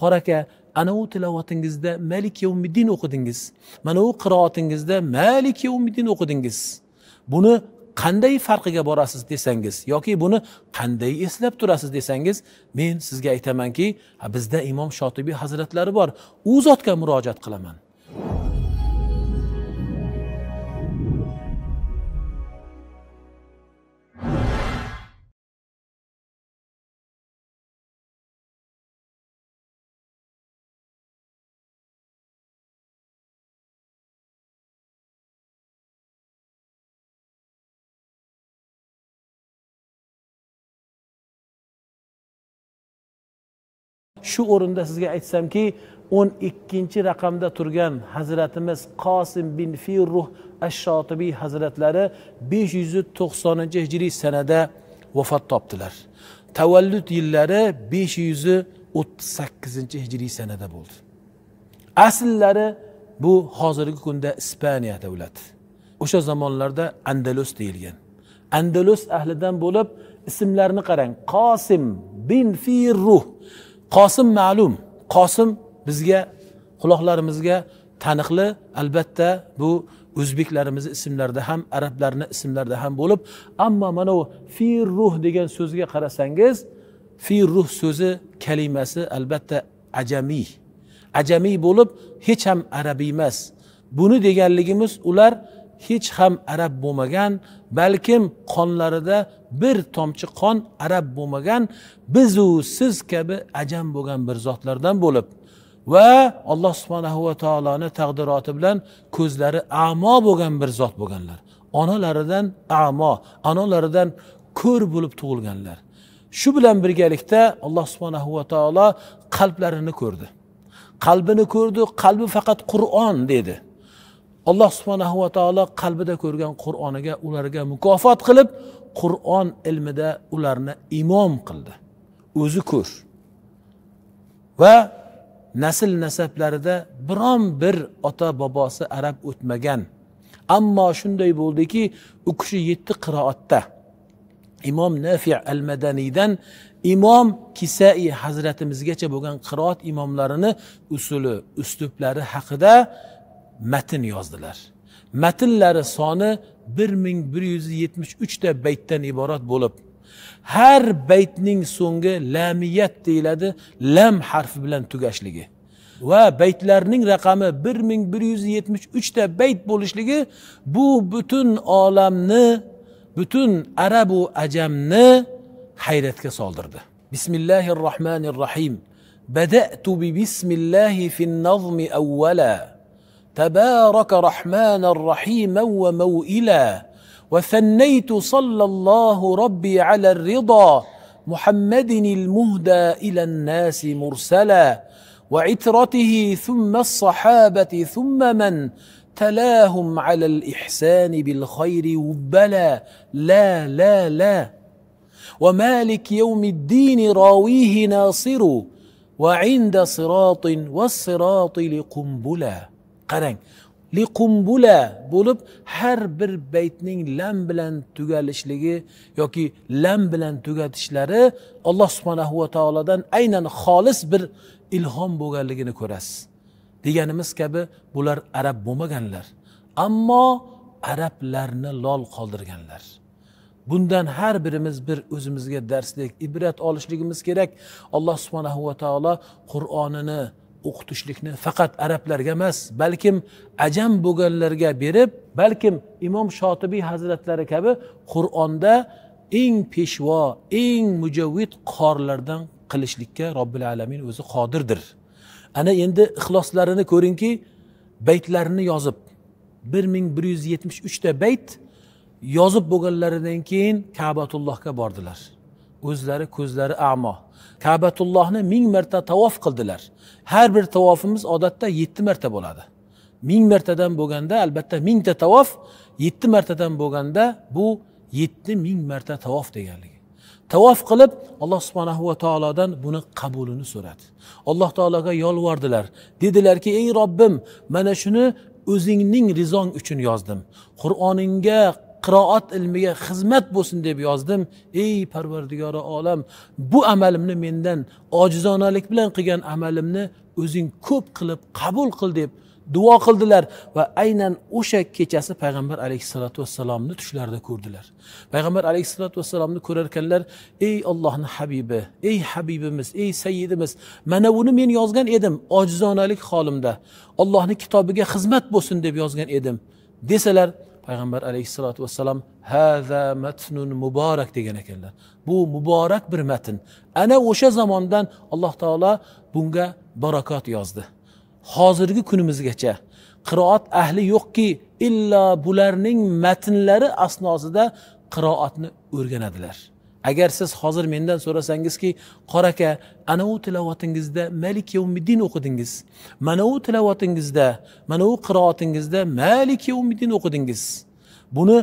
qor aka ana u tilovatingizda malik yovmiddin o'qidingiz mana u qiroatingizda malik yovmiddin o'qidingiz buni qanday farqiga borasiz desangiz yoki buni qanday eslab turasiz desangiz men sizga aytamanki bizda imom shotibiy hazratlari bor u zotga murojaat qilaman shu o'rinda sizga aytsamki o'n ikkinchi raqamda turgan hazratimiz qosim bin firruh ash hazratlari besh yuz to'qsoninchi hijriy sanada vafot topdilar tavallud yillari besh yuz o'ttiz sakkizinchi hijriy sanada bo'ldi asllari bu hozirgi kunda ispaniya davlati o'sha zamonlarda andalus deyilgan andalus ahlidan bo'lib ismlarini qarang qosim bin firruh qosim ma'lum qosim bizga quloqlarimizga taniqli albatta bu o'zbeklarimizni ismlarida ham arablarni ismlarida ham bo'lib ammo mana u firruh degan so'zga qarasangiz firruh so'zi kalimasi albatta ajamiy ajamiy bo'lib hech ham arabiy emas buni deganligimiz ular hech ham arab bo'lmagan balkim qonlarida bir tomchi qon arab bo'lmagan bizu siz kabi ajam bo'lgan bir zotlardan bo'lib va alloh subhanahu va taoloni taqdiroti bilan ko'zlari amo bo'lgan bir zot bo'lganlar onalaridan amo onalaridan ko'r bo'lib tug'ilganlar shu bilan birgalikda alloh subhanahu va taolo qalblarini ko'rdi qalbini ko'rdi qalbi faqat qur'on dedi alloh subhanahu va taolo qalbida ko'rgan qur'oniga ularga mukofot qilib qur'on ilmida ularni imom qildi o'zi ko'r va nasl nasablarida biron bir ota bobosi arab o'tmagan ammo shunday bo'ldiki u kishi yetti qiroatda imom nafi al madaniydan imom kisai hazratimizgacha bo'lgan qiroat imomlarini usuli uslublari haqida matn yozdilar matnlari soni bir ming bir yuz yetmish uchta baytdan iborat bo'lib har baytning so'ngi lamiyat deyiladi lam harfi bilan tugashligi va baytlarning raqami bir ming bir yuz yetmish uchta bayt bo'lishligi bu butun olamni butun arabu ajamni hayratga soldirdi bismillahi rohmanir rohim badatu bi bismillahi في النظم تبارك رحمن رحيما وموئلا وثنيت صلى الله ربي على الرضا محمد المهدى الى الناس مرسلا وعترته ثم الصحابه ثم من تلاهم على الاحسان بالخير وبلا لا لا لا ومالك يوم الدين راويه ناصر وعند صراط والصراط لقنبلا qarang liqumbula bo'lib har bir baytning lam bilan tugalishligi yoki lam bilan tugatishlari alloh subhanahu va taolodan aynan xolis bir ilhom bo'lganligini ko'rasiz deganimiz kabi bular arab bo'lmaganlar ammo arablarni lol qoldirganlar bundan har birimiz bir o'zimizga darslik ibrat olishligimiz kerak alloh subhanahu va taolo qur'onini o'qitishlikni faqat arablarga emas balkim ajam bo'lganlarga berib balkim imom shotibiy hazratlari kabi qur'onda eng peshvo eng mujavvid qorlardan qilishlikka robbil alamin o'zi qodirdir ana endi ixloslarini ko'ringki baytlarini yozib bir ming bir yuz yetmish uchta bayt yozib bo'lganlaridan keyin kabatullohga bordilar o'zlari ko'zlari amo kabatullohni ming marta tavof qildilar har bir tavofimiz odatda yetti marta bo'ladi ming martadan bo'lganda albatta mingta tavof yetti martadan bo'lganda bu yetti ming marta tavof deganligi tavof qilib alloh subhanahu va taolodan buni qabulini so'radi alloh taologa yolvordilar dedilarki ey robbim mana shuni o'zingning rizong uchun yozdim qur'oningga qiroat ilmiga xizmat bo'lsin deb yozdim ey parvardigori olam bu amalimni mendan ojizonalik bilan qilgan amalimni o'zing ko'p qilib qabul qil deb duo qildilar va aynan o'sha kechasi payg'ambar alayhissalotu vassalomni tushlarida ko'rdilar payg'ambar alayhissalotu vassalomni ko'rarkanlar ey ollohni habibi ey habibimiz ey sayyidimiz mana buni men yozgan edim ojizonalik holimda ollohni kitobiga xizmat bo'lsin deb yozgan edim desalar payg'ambar alayhissalotu vassalom haza matnun muborak degan ekanlar bu muborak bir matn ana o'sha zamondan alloh taolo bunga barakot yozdi hozirgi kunimizgacha qiroat ahli yo'qki illo bularning matnlari asnosida qiroatni o'rganadilar agar siz hozir mendan so'rasangizki qora aka ana u tilovatingizda malik yovmiddin o'qidingiz mana u tilovatingizda mana u qiroatingizda malik yovmiddin o'qidingiz buni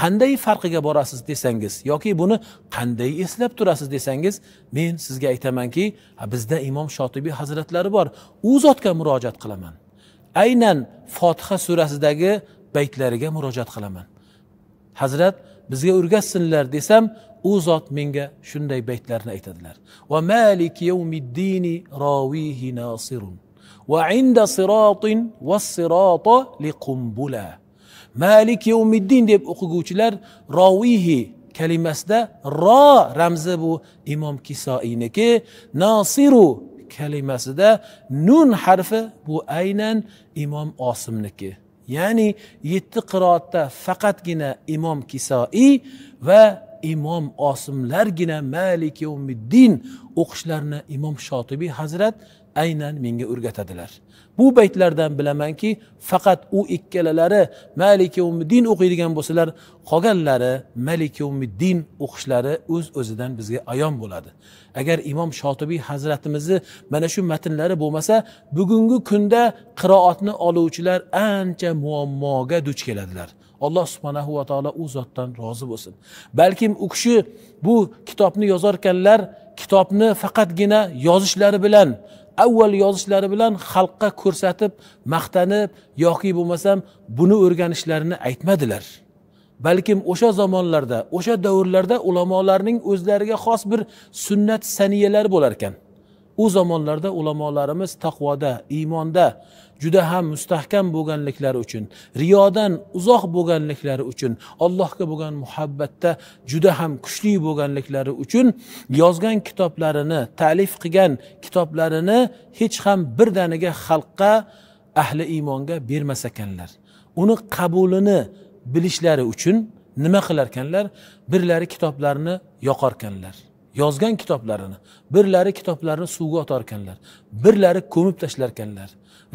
qanday farqiga borasiz desangiz yoki buni qanday eslab turasiz desangiz men sizga aytamanki bizda imom shotibiy hazratlari bor u zotga murojaat qilaman aynan fotiha surasidagi baytlariga murojaat qilaman hazrat bizga o'rgatsinlar desam u zot menga shunday baytlarni aytadilar va malik yawmiddini rawihi nasirun va inda sirotin va sirota liqumbula malik yawmiddin deb o'qiguvchilar rovihi kalimasida ro ramzi bu imom kisoiniki nosiru kalimasida nun harfi bu aynan imom osimniki ya'ni yetti qiroatda faqatgina imom kisoi va imom osimlargina maliki umiddin o'qishlarini imom shotibiy hazrat aynan menga o'rgatadilar bu baytlardan bilamanki faqat u ikkalalari maliki umiddin o'qiydigan bo'lsalar qolganlari maliki umiddin o'qishlari o'z uz o'zidan bizga ayon bo'ladi agar imom shotibiy hazratimizni mana shu matnlari bo'lmasa bugungi kunda qiroatni oluvchilar ancha muammoga duch keladilar alloh subhanahu va taolo u zotdan rozi bo'lsin balkim u kishi bu kitobni yozarkanlar kitobni faqatgina yozishlari bilan avval yozishlari bilan xalqqa ko'rsatib maqtanib yoki bo'lmasam buni o'rganishlarini aytmadilar balkim o'sha zamonlarda o'sha davrlarda ulamolarning o'zlariga xos bir sunnat saniyalari bo'lar ekan u zamonlarda ulamolarimiz taqvoda iymonda juda ham mustahkam bo'lganliklari uchun riyodan uzoq bo'lganliklari uchun allohga bo'lgan muhabbatda juda ham kuchli bo'lganliklari uchun yozgan kitoblarini ta'lif qilgan kitoblarini hech ham birdaniga xalqqa ahli iymonga bermas ekanlar uni qabulini bilishlari uchun nima qilarkanlar birlari kitoblarni yoqarkanlar yozgan kitoblarini birlari kitoblarini suvga otarkanlar birlari ko'mib tashlarkanlar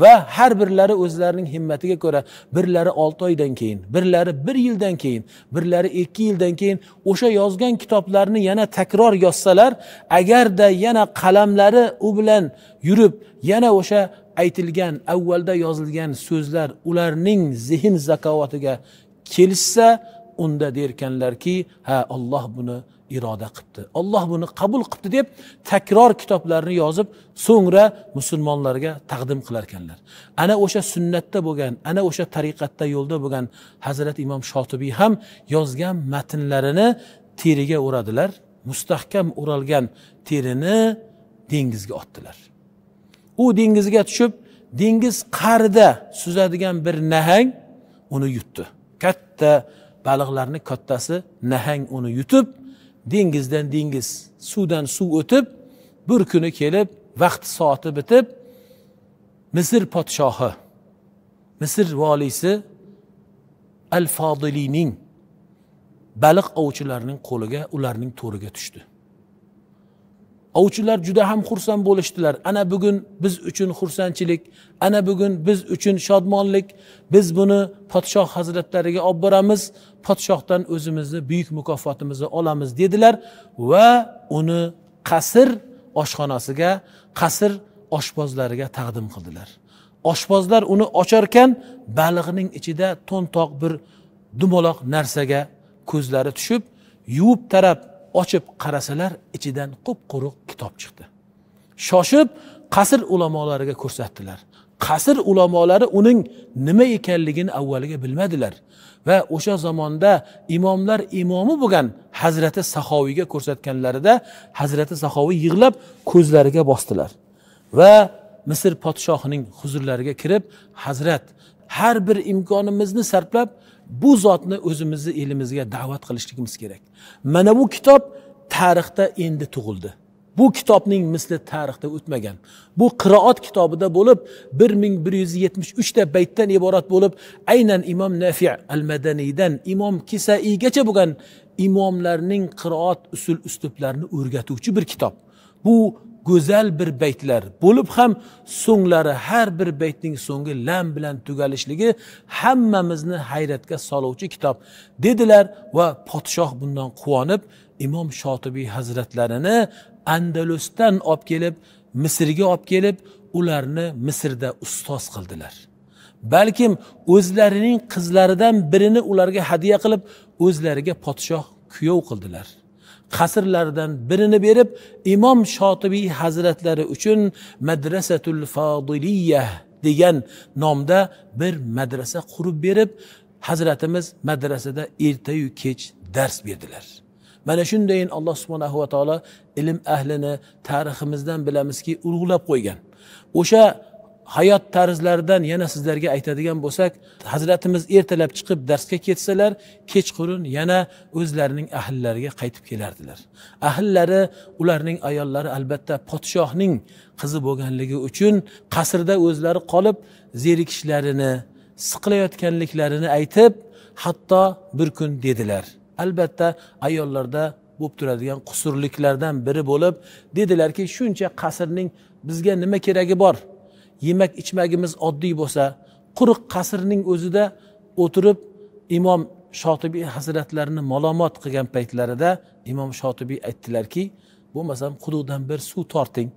va har birlari o'zlarining himmatiga ko'ra birlari olti oydan keyin birlari bir yildan keyin birlari ikki yildan keyin o'sha yozgan kitoblarni yana takror yozsalar agarda yana qalamlari u bilan yurib yana o'sha aytilgan avvalda yozilgan so'zlar ularning zehn zakovatiga kelishsa unda derkanlarki ha olloh buni iroda qilibdi olloh buni qabul qilibdi deb takror kitoblarni yozib so'ngra musulmonlarga taqdim qilar ekanlar ana o'sha sunnatda bo'lgan ana o'sha tariqatda yo'lda bo'lgan hazrati imom shotibiy ham yozgan matnlarini teriga o'radilar mustahkam o'ralgan terini dengizga otdilar u dengizga tushib dengiz qarida suzadigan bir nahang uni yutdi katta baliqlarni kattasi nahang uni yutib dengizdan dengiz suvdan suv o'tib bir kuni kelib vaqti soati bitib misr podshohi misr voliysi al fodiliyning baliq ovchilarining qo'liga ularning to'riga tushdi ovchilar juda ham xursand bo'lishdilar ana bugun biz uchun xursandchilik ana bugun biz uchun shodmonlik biz buni podshoh hazratlariga olib boramiz podshohdan o'zimizni buyuk mukofotimizni olamiz dedilar va uni qasr oshxonasiga qasr oshpozlariga taqdim qildilar oshpozlar uni ocharkan baliqning ichida to'ntoq bir dumaloq narsaga ko'zlari tushib yuvib tarab ochib qarasalar ichidan qup quruq kitob chiqdi shoshib qasr ulamolariga ko'rsatdilar qasr ulamolari uning nima ekanligini avvaliga bilmadilar va o'sha zamonda imomlar imomi bo'lgan hazrati sahoviyga ko'rsatganlarida hazrati sahoviy yig'lab ko'zlariga bosdilar va misr podshohining huzurlariga kirib hazrat har bir imkonimizni sarflab bu zotni o'zimizni elimizga da'vat qilishligimiz kerak mana bu kitob tarixda endi tug'ildi bu kitobning misli tarixda o'tmagan bu qiroat kitobida bo'lib bir ming bir yuz yetmish uchta baytdan iborat bo'lib aynan imom nafi al madaniydan imom kisaiygacha bo'lgan imomlarning qiroat usul uslublarini o'rgatuvchi bir kitob bu go'zal bir baytlar bo'lib ham so'nglari har bir baytning so'ngi lam bilan tugalishligi hammamizni hayratga soluvchi kitob dedilar va podshoh bundan quvonib imom shotibiy hazratlarini andalusdan olib kelib misrga olib kelib ularni misrda ustoz qildilar balkim o'zlarining qizlaridan birini ularga hadya qilib o'zlariga podshoh kuyov qildilar qasrlaridan birini berib imom shotibiy hazratlari uchun madrasatul fodiliya degan nomda bir madrasa qurib berib hazratimiz madrasada ertayu kech dars berdilar mana shundayin alloh subhanahu va taolo ilm ahlini tariximizdan bilamizki ulug'lab qo'ygan o'sha hayot tarzlaridan yana sizlarga aytadigan bo'lsak hazratimiz ertalab chiqib darsga ketsalar kechqurun yana o'zlarining ahillariga qaytib kelardilar ahllari ularning ayollari albatta podshohning qizi bo'lganligi uchun qasrda o'zlari qolib zerikishlarini siqilayotganliklarini aytib hatto bir kun dedilar albatta ayollarda bo'lib turadigan qusurliklardan biri bo'lib dedilarki shuncha qasrning bizga nima keragi bor yemak ichmagimiz oddiy bo'lsa quruq qasrning o'zida o'tirib imom shotibiy hazratlarini malomat qilgan paytlarida imom shotibiy aytdilarki bo'lmasam quduqdan bir suv torting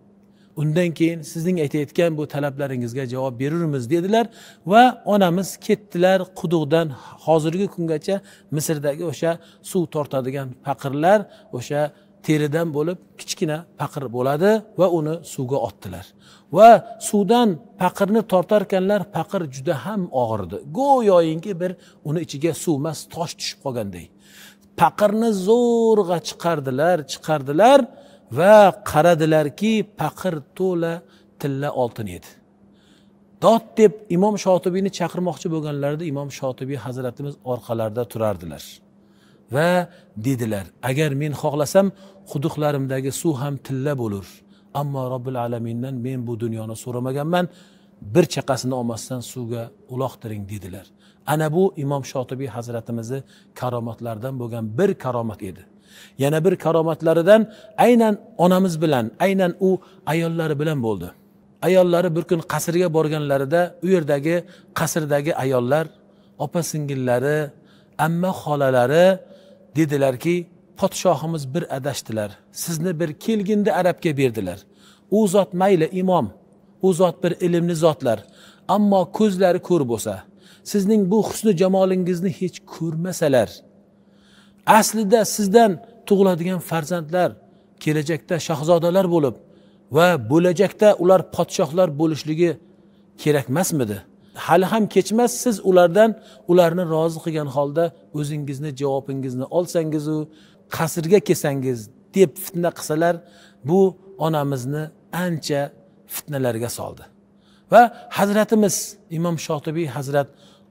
undan keyin sizning aytayotgan bu talablaringizga javob berurmiz dedilar va onamiz ketdilar quduqdan hozirgi kungacha misrdagi o'sha suv tortadigan faqirlar o'sha teridan bo'lib kichkina paqir bo'ladi va uni suvga otdilar va suvdan paqirni tortarkanlar paqir juda ham og'irdi go'yoyinki bir uni ichiga suv emas tosh tushib qolganday paqirni zo'rg'a chiqardilar chiqardilar va qaradilarki paqir to'la tilla oltin edi dod deb imom shotibiyni chaqirmoqchi bo'lganlarida imom shotibiy hazratimiz orqalarida turardilar va dedilar agar men xohlasam quduqlarimdagi suv ham tilla bo'lur ammo robbil alamindan men bu dunyoni so'ramaganman bir chaqasini olmasdan suvga uloqtiring dedilar ana bu imom shotibiy hazratimizni karomatlaridan bo'lgan bir karomat edi yana bir karomatlaridan aynan onamiz bilan aynan u ayollari bilan bo'ldi ayollari bir kun qasrga borganlarida u yerdagi qasrdagi ayollar opa singillari amma xolalari dedilarki podshohimiz bir adashdilar sizni bir kelginda arabga berdilar u zot mayli imom u zot bir ilmli zotlar ammo ko'zlari ko'r bo'lsa sizning bu husni jamolingizni hech ko'rmasalar aslida sizdan tug'iladigan farzandlar kelajakda shahzodalar bo'lib va bo'lajakda ular podshohlar bo'lishligi kerakmasmidi hali ham kechmas siz ulardan ularni rozi qilgan holda o'zingizni javobingizni olsangizu qasrga kelsangiz deb fitna qilsalar bu onamizni ancha fitnalarga soldi va hazratimiz imom shotibiy hazrat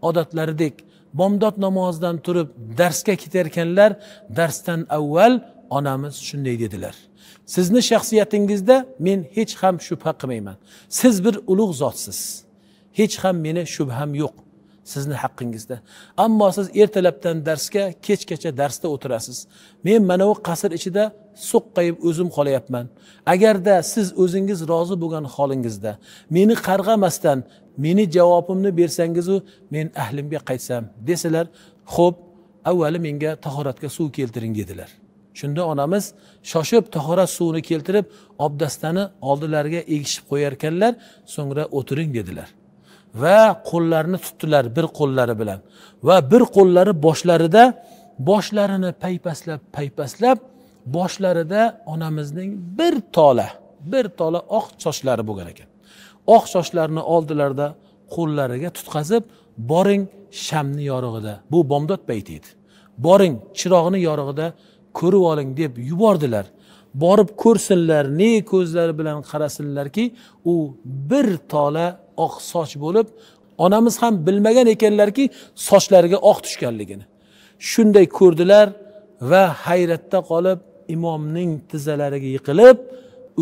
odatlaridek bomdod namozidan turib darsga ketayotganlar darsdan avval onamiz shunday dedilar sizni shaxsiyatingizda men hech ham shubha qilmayman siz bir ulug' zotsiz hech ham meni shubham yo'q sizni haqqingizda ammo siz ertalabdan darsga kechgacha darsda o'tirasiz men mana bu qasr ichida so'qqayib o'zim qolyapman agarda siz o'zingiz rozi bo'lgan holingizda meni qarg'amasdan meni javobimni bersangizu men ahlimga qaytsam desalar ho'p avvali menga tahoratga suv keltiring dedilar shunda onamiz shoshib tahorat suvini keltirib obdastani oldilariga egishib qo'yarkanlar so'ngra o'tiring dedilar va qo'llarini tutdilar bir qo'llari bilan va bir qo'llari boshlarida boshlarini paypaslab paypaslab boshlarida onamizning bir tola bir tola oq sochlari bo'lgan ekan oq sochlarni oldilarda qo'llariga tutqazib boring shamni yorug'ida bu bomdod payti edi boring chirog'ni yorug'ida ko'rib oling deb yubordilar borib ko'rsinlar ne ko'zlari bilan qarasinlarki u bir tola oq soch bo'lib onamiz ham bilmagan ekanlarki sochlariga oq tushganligini shunday ko'rdilar va hayratda qolib imomning tizzalariga yiqilib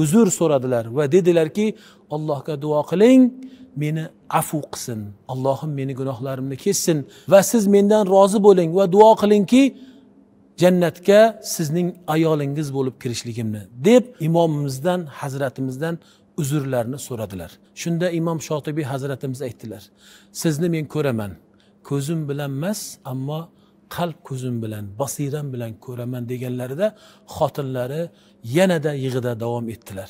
uzr so'radilar va dedilarki allohga duo qiling meni afu qilsin allohim meni gunohlarimni kechsin va siz mendan rozi bo'ling va duo qilingki jannatga sizning ayolingiz bo'lib kirishligimni deb imomimizdan hazratimizdan uzrlarni so'radilar shunda imom shotibiy hazratimiz aytdilar sizni men ko'raman ko'zim bilan emas ammo qalb ko'zim bilan basiram bilan ko'raman deganlarida xotinlari yanada yig'ida davom etdilar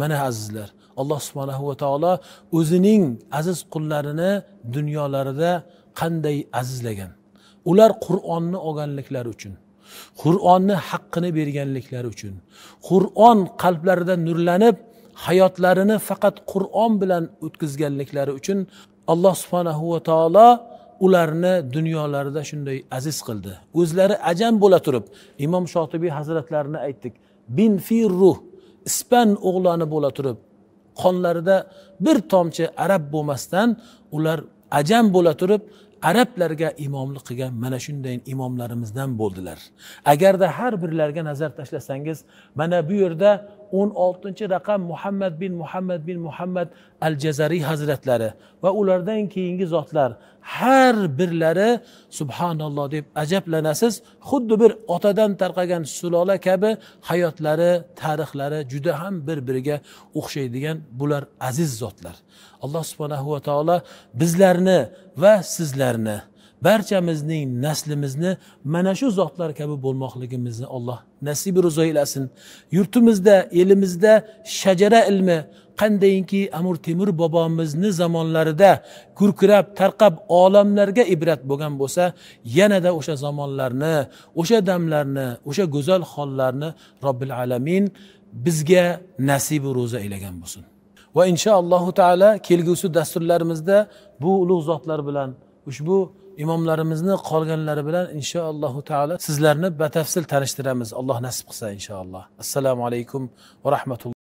mana azizlar alloh subhanahu va taolo o'zining aziz qullarini dunyolarida qanday azizlagan ular qur'onni olganliklari uchun qur'onni haqqini berganliklari uchun qur'on qalblarida nurlanib hayotlarini faqat qur'on bilan o'tkazganliklari uchun alloh subhanahu va taolo ularni dunyolarida shunday aziz qildi o'zlari ajam bo'la turib imom shotibiy hazratlarini aytdik bin fi ruh ispan o'g'loni bo'la turib qonlarida bir tomchi arab bo'lmasdan ular ajam bo'la turib arablarga imomlik qilgan mana shunday imomlarimizdan bo'ldilar agarda har birlariga nazar tashlasangiz mana bu yerda o'n oltinchi raqam muhammad bin muhammad bin muhammad al jazariy hazratlari va ulardan keyingi zotlar har birlari subhanalloh deb ajablanasiz xuddi bir otadan tarqagan sulola kabi hayotlari tarixlari juda ham bir biriga o'xshaydigan bular aziz zotlar alloh subhanahu va taolo bizlarni va sizlarni barchamizning naslimizni mana shu zotlar kabi bo'lmoqligimizni alloh nasibi ro'zo aylasin yurtimizda elimizda shajara ilmi qandayinki amir temur bobomizni zamonlarida gurkirab tarqab olamlarga ibrat bo'lgan bo'lsa yanada o'sha zamonlarni o'sha damlarni o'sha go'zal hollarni robbil alamin bizga nasibi ro'za aylagan bo'lsin va inshaallohu taala kelgusi dasturlarimizda bu ulug' zotlar bilan ushbu imomlarimizni qolganlari bilan inshaallohu taolo sizlarni batafsil tanishtiramiz alloh nasib qilsa inshaalloh assalomu alaykum va rahmatulloh